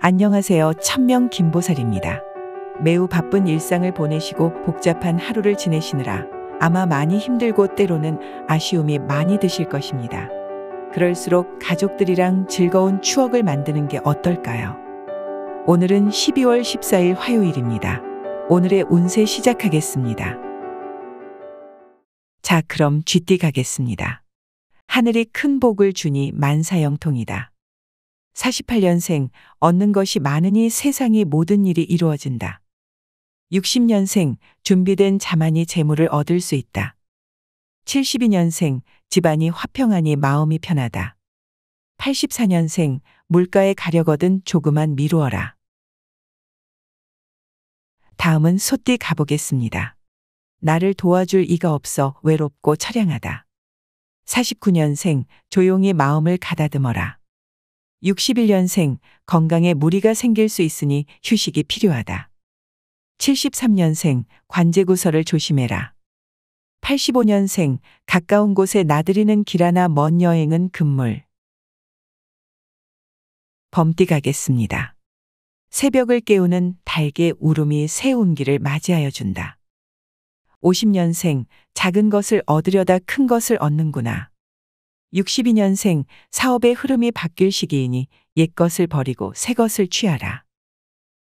안녕하세요. 천명 김보살입니다. 매우 바쁜 일상을 보내시고 복잡한 하루를 지내시느라 아마 많이 힘들고 때로는 아쉬움이 많이 드실 것입니다. 그럴수록 가족들이랑 즐거운 추억을 만드는 게 어떨까요? 오늘은 12월 14일 화요일입니다. 오늘의 운세 시작하겠습니다. 자, 그럼 쥐띠 가겠습니다. 하늘이 큰 복을 주니 만사형통이다. 48년생 얻는 것이 많으니 세상의 모든 일이 이루어진다. 60년생 준비된 자만이 재물을 얻을 수 있다. 72년생 집안이 화평하니 마음이 편하다. 84년생 물가에 가려거든 조그만 미루어라. 다음은 소띠 가보겠습니다. 나를 도와줄 이가 없어 외롭고 처량하다. 49년생 조용히 마음을 가다듬어라. 61년생 건강에 무리가 생길 수 있으니 휴식이 필요하다. 73년생 관제구설을 조심해라. 85년생 가까운 곳에 나들이는 길하나 먼 여행은 금물. 범띠 가겠습니다. 새벽을 깨우는 달개 울음이 새운기를 맞이하여 준다. 50년생 작은 것을 얻으려다 큰 것을 얻는구나. 62년생 사업의 흐름이 바뀔 시기이니 옛것을 버리고 새것을 취하라.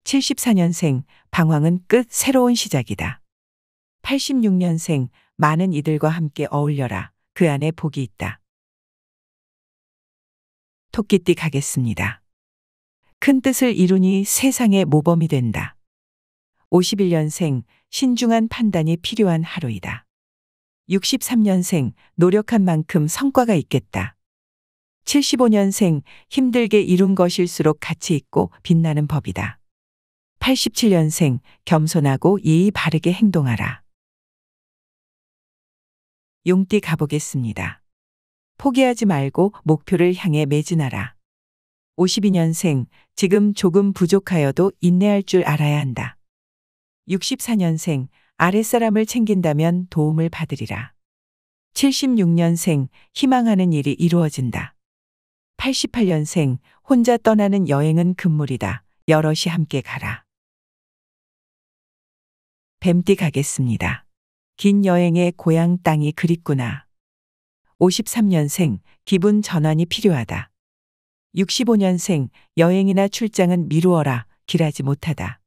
74년생 방황은 끝 새로운 시작이다. 86년생 많은 이들과 함께 어울려라. 그 안에 복이 있다. 토끼띠 가겠습니다. 큰 뜻을 이루니 세상의 모범이 된다. 51년생 신중한 판단이 필요한 하루이다. 63년생 노력한 만큼 성과가 있겠다. 75년생 힘들게 이룬 것일수록 가치 있고 빛나는 법이다. 87년생 겸손하고 예의 바르게 행동하라. 용띠 가보겠습니다. 포기하지 말고 목표를 향해 매진하라. 52년생 지금 조금 부족하여도 인내할 줄 알아야 한다. 64년생 아랫사람을 챙긴다면 도움을 받으리라. 76년생 희망하는 일이 이루어진다. 88년생 혼자 떠나는 여행은 금물이다. 여럿이 함께 가라. 뱀띠 가겠습니다. 긴 여행의 고향 땅이 그립구나. 53년생 기분 전환이 필요하다. 65년생 여행이나 출장은 미루어라. 길하지 못하다.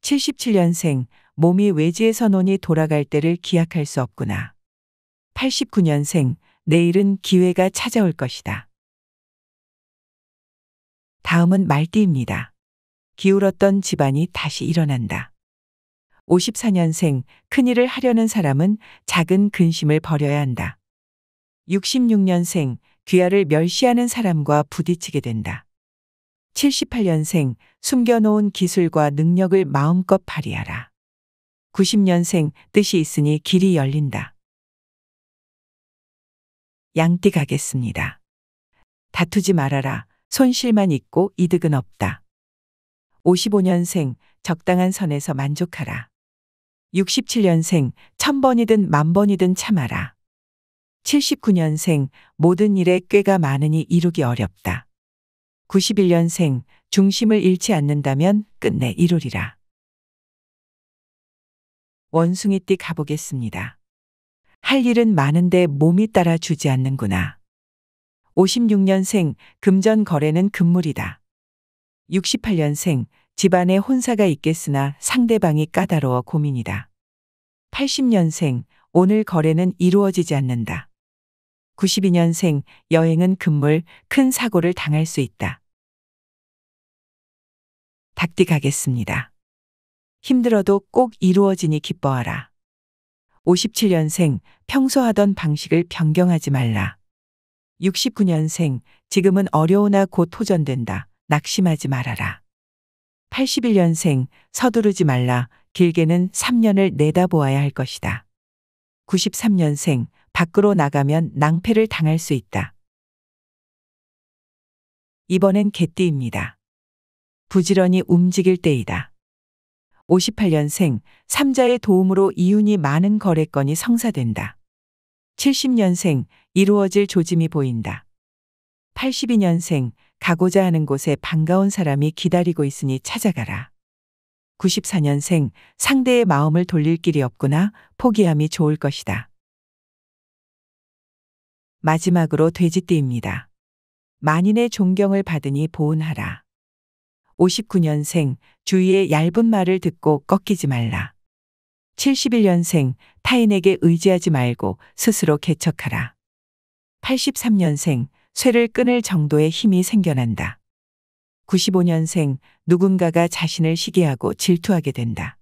77년생 몸이 외지의 선원이 돌아갈 때를 기약할 수 없구나. 89년생, 내일은 기회가 찾아올 것이다. 다음은 말띠입니다. 기울었던 집안이 다시 일어난다. 54년생, 큰일을 하려는 사람은 작은 근심을 버려야 한다. 66년생, 귀하를 멸시하는 사람과 부딪히게 된다. 78년생, 숨겨놓은 기술과 능력을 마음껏 발휘하라. 90년생 뜻이 있으니 길이 열린다. 양띠 가겠습니다. 다투지 말아라. 손실만 있고 이득은 없다. 55년생 적당한 선에서 만족하라. 67년생 천번이든 만번이든 참아라. 79년생 모든 일에 꾀가 많으니 이루기 어렵다. 91년생 중심을 잃지 않는다면 끝내 이루리라. 원숭이띠 가보겠습니다. 할 일은 많은데 몸이 따라주지 않는구나. 56년생 금전 거래는 금물이다. 68년생 집안에 혼사가 있겠으나 상대방이 까다로워 고민이다. 80년생 오늘 거래는 이루어지지 않는다. 92년생 여행은 금물 큰 사고를 당할 수 있다. 닭띠 가겠습니다. 힘들어도 꼭 이루어지니 기뻐하라. 57년생 평소 하던 방식을 변경하지 말라. 69년생 지금은 어려우나 곧 호전된다. 낙심하지 말아라. 81년생 서두르지 말라. 길게는 3년을 내다보아야 할 것이다. 93년생 밖으로 나가면 낭패를 당할 수 있다. 이번엔 개띠입니다. 부지런히 움직일 때이다. 58년생 3자의 도움으로 이윤이 많은 거래건이 성사된다. 70년생 이루어질 조짐이 보인다. 82년생 가고자 하는 곳에 반가운 사람이 기다리고 있으니 찾아가라. 94년생 상대의 마음을 돌릴 길이 없구나 포기함이 좋을 것이다. 마지막으로 돼지띠입니다. 만인의 존경을 받으니 보은하라. 59년생 주위의 얇은 말을 듣고 꺾이지 말라. 71년생 타인에게 의지하지 말고 스스로 개척하라. 83년생 쇠를 끊을 정도의 힘이 생겨난다. 95년생 누군가가 자신을 시기하고 질투하게 된다.